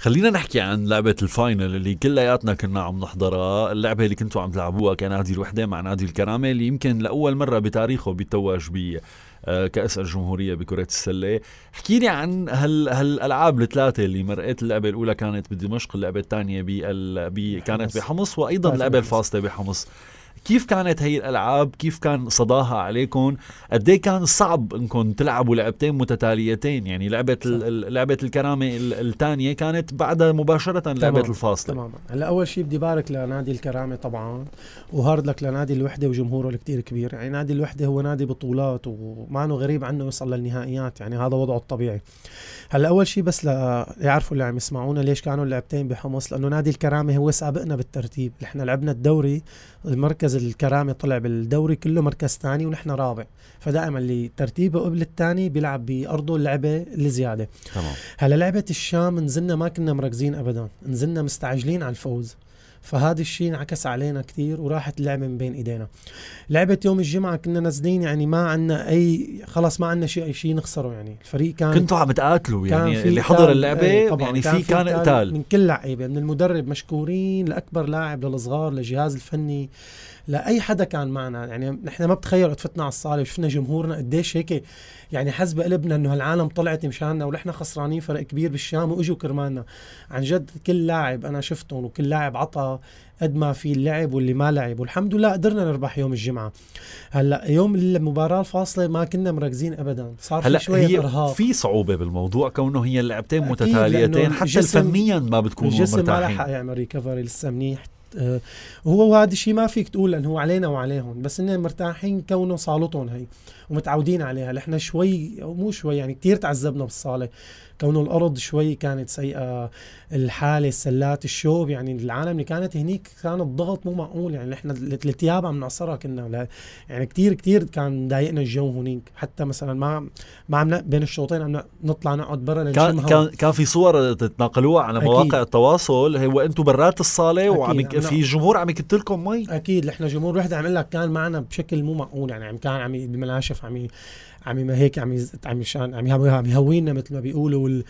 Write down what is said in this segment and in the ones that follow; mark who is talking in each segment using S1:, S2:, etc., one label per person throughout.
S1: خلينا نحكي عن لعبة الفاينل اللي كلياتنا كنا عم نحضرها، اللعبة اللي كنتوا عم تلعبوها كنادي الوحدة مع نادي الكرامة اللي يمكن لأول مرة بتاريخه بيتوج ب آه، كأس الجمهورية بكرة السلة، لي عن هال هالألعاب الثلاثة اللي مرقت اللعبة الأولى كانت بدمشق، اللعبة الثانية بي ب... كانت بحمص وأيضا اللعبة الفاصلة بحمص، كيف كانت هي الالعاب كيف كان صداها عليكم قد كان صعب انكم تلعبوا لعبتين متتاليتين يعني لعبه لعبه الكرامه الثانيه كانت بعدها مباشره لعبه الفاصله تماما
S2: هلا اول شيء بدي بارك لنادي الكرامه طبعا وهارد لك لنادي الوحده وجمهوره الكثير كبير يعني نادي الوحده هو نادي بطولات وما غريب عنه يوصل للنهائيات يعني هذا وضعه الطبيعي هلا اول شيء بس ليعرفوا اللي عم يسمعونا ليش كانوا اللعبتين بحمص لانه نادي الكرامه هو سابقنا بالترتيب نحن لعبنا الدوري المركز مركز الكرامه طلع بالدوري كله مركز ثاني ونحن رابع فدائما اللي ترتيبه قبل الثاني بيلعب بارضه لعبه اللي زياده تمام هلا لعبه الشام نزلنا ما كنا مركزين ابدا نزلنا مستعجلين على الفوز فهذا الشيء انعكس علينا كثير وراحت اللعبه من بين ايدينا لعبه يوم الجمعه كنا نازلين يعني ما عندنا اي خلاص ما عندنا شيء شيء نخسره يعني الفريق كان كنتوا عم تقاتلوا يعني اللي حضر اللعبه إيه، يعني في كان قتال من كل لعيبه من المدرب مشكورين لاكبر لاعب للصغار للجهاز الفني لاي حدا كان معنا يعني نحن ما بتخيل وقت فتنا على الصاله وشفنا جمهورنا قديش هيك يعني حزب قلبنا انه هالعالم طلعت مشاننا ونحن خسرانين فرق كبير بالشام واجوا كرمالنا عن جد كل لاعب انا شفتهم وكل لاعب عطى قد ما في اللعب واللي ما لعب والحمد لله قدرنا نربح يوم الجمعه هلا يوم المباراه الفاصله ما كنا مركزين ابدا صار هلا في شويه هي ارهاق في
S1: صعوبه بالموضوع كونه هي اللعبتين متتاليتين حتى فنيا ما بتكون مرتاحين الجسم ما لحق
S2: يعمل ريكفري لسه منيح آه، هو هذا الشيء ما فيك تقول انه هو علينا وعليهم بس انه مرتاحين كونه صالتهم هي ومتعودين عليها نحن شوي مو شوي يعني كثير تعذبنا بالصاله كونه الارض شوي كانت سيئه الحاله السلات الشوب يعني العالم اللي كانت هنيك كان الضغط مو معقول يعني نحن الثياب عم نعصرها كنا يعني كثير كثير كان ضايقنا الجو هنيك حتى مثلا ما ما عم بين الشوطين عم نطلع نقعد برا كان كان
S1: كان في صور تتناقلوها على مواقع التواصل هو انتم برات الصاله وعم في جمهور عم يكت لكم
S2: مي اكيد نحن جمهور وحده عم لك كان معنا بشكل مو معقول يعني عم كان عم بالملاشف عم عم ما هيك عم عم يشان عم عم يهوينا مثل ما بيقولوا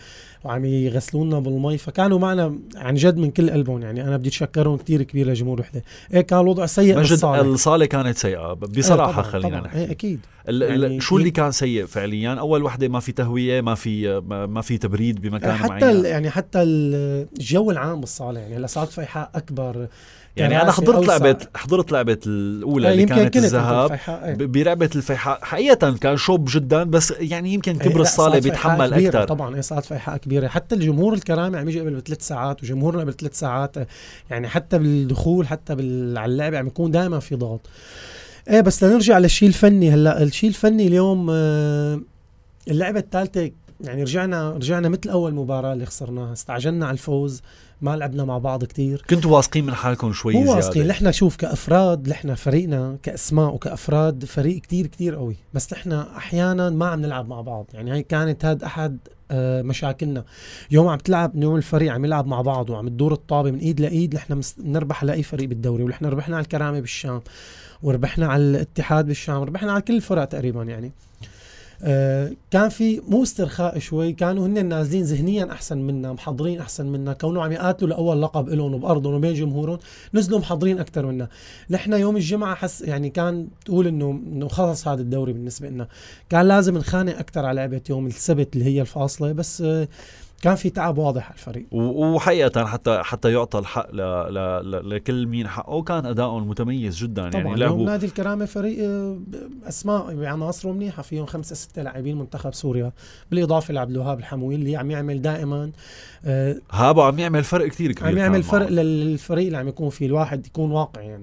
S2: وعم يغسلونا بالمي فكانوا معنا عن جد من كل قلبهم يعني انا بدي اتشكرهم كثير كبير لجمهور وحده ايه كان الوضع سيء مجد الصاله
S1: كانت سيئه إيه، بصراحه ايه خلينا نحكي ايه اكيد ال... يعني شو اللي إيه. كان سيء فعليا اول وحده ما في تهويه ما في ما في تبريد بمكان حتى معين ال...
S2: يعني حتى الجو العام بالصاله يعني هلا صارت فيحاء اكبر يعني انا حضرت لعبه
S1: حضرت لعبه الاولى إيه، اللي كانت الذهاب برعبه الفيحاء حقيقه كان شوب جدا بس يعني يمكن إيه، كبر الصاله بيتحمل اكثر طبعا
S2: ايه صارت فايحه كبيره حتى الجمهور الكرامي عم يجي قبل بثلاث ساعات وجمهورنا قبل ثلاث ساعات يعني حتى بالدخول حتى على اللعبه عم يكون دائما في ضغط ايه بس لنرجع للشيء الفني هلا الشيء الفني اليوم آه اللعبه الثالثه يعني رجعنا رجعنا مثل اول مباراه اللي خسرناها استعجلنا على الفوز ما لعبنا مع بعض كتير كنتوا واثقين من حالكم شوي مو واثقين نحن شوف كافراد نحن فريقنا كاسماء وكافراد فريق كتير كتير قوي بس نحن احيانا ما عم نلعب مع بعض يعني هي كانت هاد احد آه، مشاكلنا يوم عم تلعب يوم الفريق عم يلعب مع بعض وعم تدور الطابه من ايد لايد نحن بنربح لاي فريق بالدوري ونحن ربحنا على الكرامه بالشام وربحنا على الاتحاد بالشام ربحنا على كل الفرق تقريبا يعني كان في مو استرخاء شوي كانوا هن نازلين ذهنيا احسن منا محضرين احسن منا كونوا عم يقاتلوا لاول لقب لهم وبارضهم وبين جمهورهم نزلوا محضرين اكثر منا نحن يوم الجمعه حس يعني كان تقول انه انه خلص هذا الدوري بالنسبه لنا كان لازم نخانق اكثر على لعبه يوم السبت اللي هي الفاصله بس كان في تعب واضح على الفريق
S1: وحقيقه حتى حتى يعطى الحق ل... ل... لكل مين حقه كان ادائهم متميز جدا يعني طبعا يعني لعبوا نادي
S2: الكرامه فريق آه، اسماء بعناصره يعني منيحه فيهم خمسه سته لاعبين منتخب سوريا بالاضافه لعبد الوهاب الحموي اللي عم يعمل دائما آه، هابو عم يعمل فرق كثير كبير عم يعمل فرق للفريق اللي عم يكون فيه الواحد يكون واقعي يعني